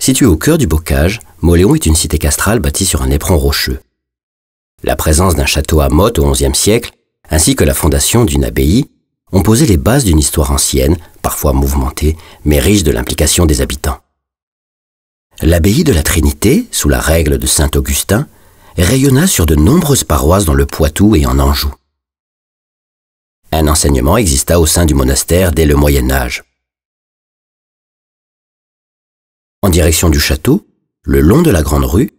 Située au cœur du bocage, Moléon est une cité castrale bâtie sur un éperon rocheux. La présence d'un château à motte au XIe siècle, ainsi que la fondation d'une abbaye, ont posé les bases d'une histoire ancienne, parfois mouvementée, mais riche de l'implication des habitants. L'abbaye de la Trinité, sous la règle de saint Augustin, rayonna sur de nombreuses paroisses dans le Poitou et en Anjou. Un enseignement exista au sein du monastère dès le Moyen Âge. En direction du château, le long de la grande rue,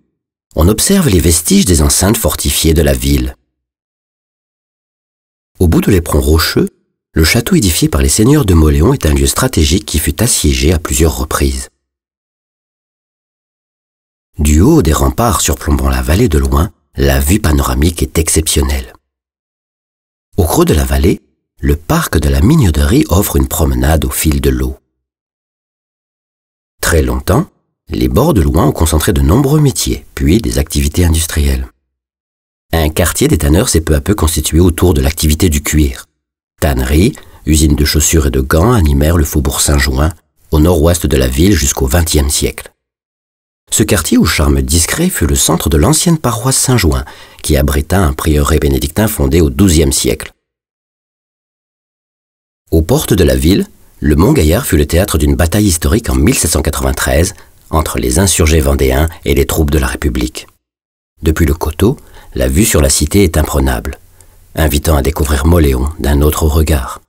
on observe les vestiges des enceintes fortifiées de la ville. Au bout de l'éperon rocheux, le château édifié par les seigneurs de Moléon est un lieu stratégique qui fut assiégé à plusieurs reprises. Du haut des remparts surplombant la vallée de loin, la vue panoramique est exceptionnelle. Au creux de la vallée, le parc de la Mignoderie offre une promenade au fil de l'eau très longtemps, les bords de Louan ont concentré de nombreux métiers, puis des activités industrielles. Un quartier des tanneurs s'est peu à peu constitué autour de l'activité du cuir. Tanneries, usines de chaussures et de gants animèrent le faubourg Saint-Jouin, au nord-ouest de la ville jusqu'au XXe siècle. Ce quartier au charme discret fut le centre de l'ancienne paroisse Saint-Jouin, qui abrita un prieuré bénédictin fondé au XIIe siècle. Aux portes de la ville, le Mont Gaillard fut le théâtre d'une bataille historique en 1793 entre les insurgés vendéens et les troupes de la République. Depuis le coteau, la vue sur la cité est imprenable, invitant à découvrir Moléon d'un autre regard.